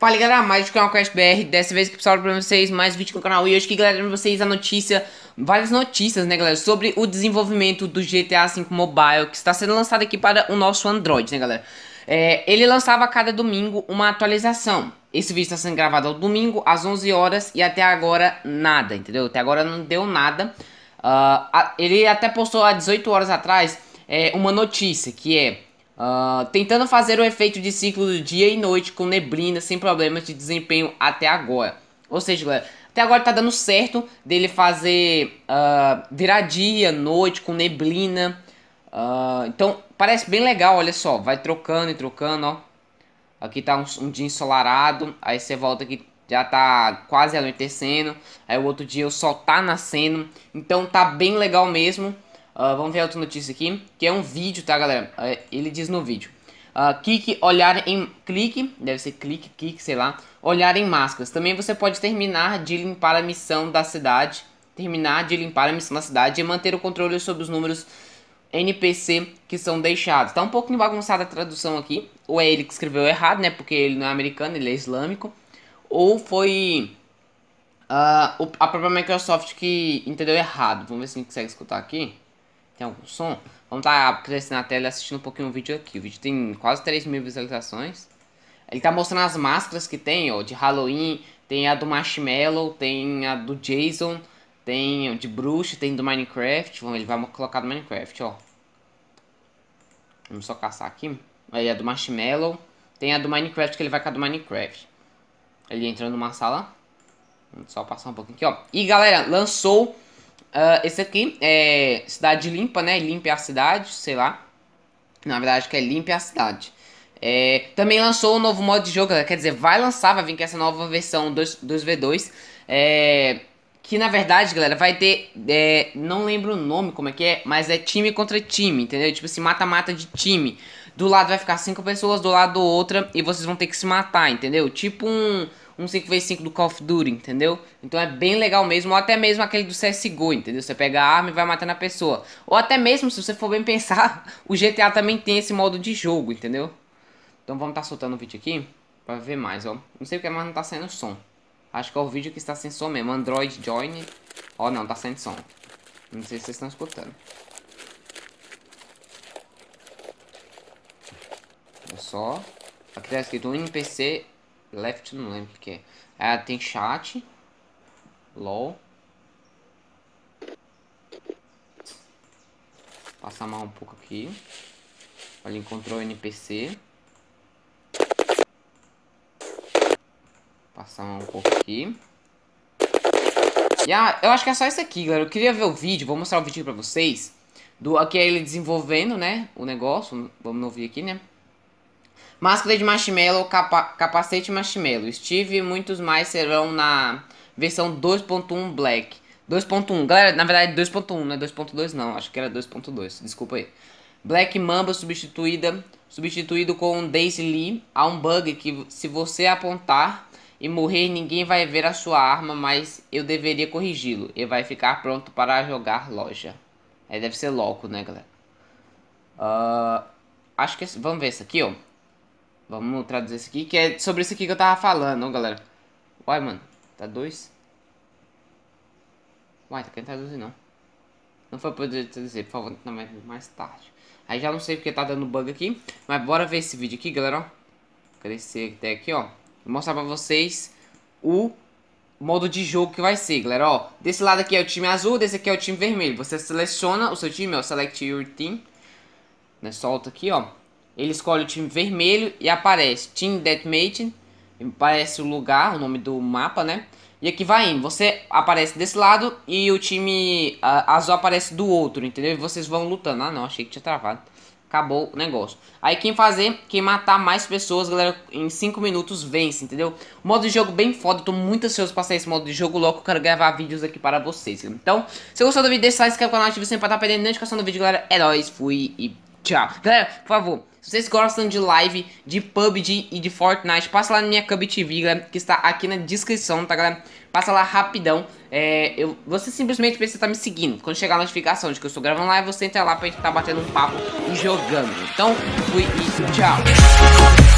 Fala galera, mais um canal Crash BR, dessa vez que pessoal pra vocês, mais vídeo no canal E hoje que galera pra vocês a notícia, várias notícias né galera Sobre o desenvolvimento do GTA V Mobile que está sendo lançado aqui para o nosso Android né galera é, Ele lançava a cada domingo uma atualização Esse vídeo está sendo gravado ao domingo às 11 horas e até agora nada, entendeu? Até agora não deu nada uh, a, Ele até postou há 18 horas atrás é, uma notícia que é Uh, tentando fazer o efeito de ciclo do dia e noite com neblina sem problemas de desempenho até agora. Ou seja, galera, até agora tá dando certo dele fazer uh, virar dia, noite com neblina. Uh, então parece bem legal, olha só, vai trocando e trocando, ó. Aqui tá um, um dia ensolarado, aí você volta aqui já tá quase anoitecendo, aí o outro dia o sol tá nascendo, então tá bem legal mesmo. Uh, vamos ver outra notícia aqui, que é um vídeo, tá, galera? Uh, ele diz no vídeo. Uh, clique, olhar em... Clique, deve ser clique, clique, sei lá. Olhar em máscaras. Também você pode terminar de limpar a missão da cidade. Terminar de limpar a missão da cidade e manter o controle sobre os números NPC que são deixados. Tá um pouco bagunçada a tradução aqui. Ou é ele que escreveu errado, né? Porque ele não é americano, ele é islâmico. Ou foi... Uh, a própria Microsoft que entendeu errado. Vamos ver se a gente consegue escutar aqui tem algum som, vamos estar tá crescendo a tela e assistindo um pouquinho o vídeo aqui. O vídeo tem quase 3 mil visualizações. Ele tá mostrando as máscaras que tem, ó, de Halloween, tem a do Marshmallow, tem a do Jason, tem de bruxo, tem do Minecraft. vamos ele vai colocar do Minecraft, ó. Vamos só caçar aqui. Aí a do Marshmallow. Tem a do Minecraft, que ele vai com a do Minecraft. Ele entra numa sala. Vamos só passar um pouquinho aqui, ó. E galera, lançou Uh, esse aqui é Cidade Limpa, né? Limpe a Cidade, sei lá. Na verdade, que é Limpe a Cidade. É, também lançou um novo modo de jogo, quer dizer, vai lançar, vai vir com essa nova versão 2, 2v2. É, que na verdade, galera, vai ter. É, não lembro o nome como é que é, mas é time contra time, entendeu? Tipo assim, mata-mata de time. Do lado vai ficar cinco pessoas, do lado outra, e vocês vão ter que se matar, entendeu? Tipo um, um 5x5 do Call of Duty, entendeu? Então é bem legal mesmo, ou até mesmo aquele do CSGO, entendeu? Você pega a arma e vai matando a pessoa. Ou até mesmo, se você for bem pensar, o GTA também tem esse modo de jogo, entendeu? Então vamos estar tá soltando o vídeo aqui pra ver mais, ó. Não sei o que é, não tá saindo som. Acho que é o vídeo que está sem som mesmo. Android Join. Ó, não, tá saindo som. Não sei se vocês estão escutando. Olha só. Aqui tá escrito um NPC Left não lembro porque. É. Ah, tem chat. LOL. Passar mal um pouco aqui. Olha, encontrou o NPC. Passar mal um pouco aqui. E ah, eu acho que é só isso aqui, galera. Eu queria ver o vídeo, vou mostrar o vídeo pra vocês. Do aqui é ele desenvolvendo, né? O negócio. Vamos ouvir aqui, né? Máscara de marshmallow, capa capacete marshmallow. Steve e muitos mais serão na versão 2.1 Black. 2.1, galera, na verdade 2.1, não é 2.2 não, acho que era 2.2, desculpa aí. Black Mamba substituída, substituído com Daisy Lee. Há um bug que se você apontar e morrer, ninguém vai ver a sua arma, mas eu deveria corrigi-lo. E vai ficar pronto para jogar loja. É deve ser louco, né, galera? Uh, acho que... Vamos ver isso aqui, ó. Vamos traduzir isso aqui, que é sobre isso aqui que eu tava falando, ó, galera. Uai, mano, tá dois? Uai, tá querendo traduzir, não. Não foi poder traduzir, por favor, não, mais tarde. Aí já não sei porque tá dando bug aqui, mas bora ver esse vídeo aqui, galera, ó. Crescer até aqui, ó. Vou mostrar pra vocês o modo de jogo que vai ser, galera, ó. Desse lado aqui é o time azul, desse aqui é o time vermelho. Você seleciona o seu time, ó, select your team. Né, solta aqui, ó. Ele escolhe o time vermelho e aparece Team Deathmate, Aparece o lugar, o nome do mapa, né? E aqui vai indo. Você aparece desse lado e o time azul aparece do outro, entendeu? E vocês vão lutando. Ah, não, achei que tinha travado. Acabou o negócio. Aí quem fazer, quem matar mais pessoas, galera, em 5 minutos vence, entendeu? modo de jogo bem foda, tô muito ansioso pra sair esse modo de jogo, logo quero gravar vídeos aqui para vocês. Então, se gostou do vídeo, deixa o like, se inscreve no canal, ative o sininho pra estar perdendo a notificação do vídeo, galera. É nóis, fui e tchau. Galera, por favor, se vocês gostam de live, de PUBG e de Fortnite, passa lá na minha Cub TV, galera, que está aqui na descrição, tá, galera? Passa lá rapidão. É, eu, você simplesmente precisa estar tá me seguindo. Quando chegar a notificação de que eu estou gravando live, você entra lá pra gente estar tá batendo um papo e jogando. Então, fui e tchau.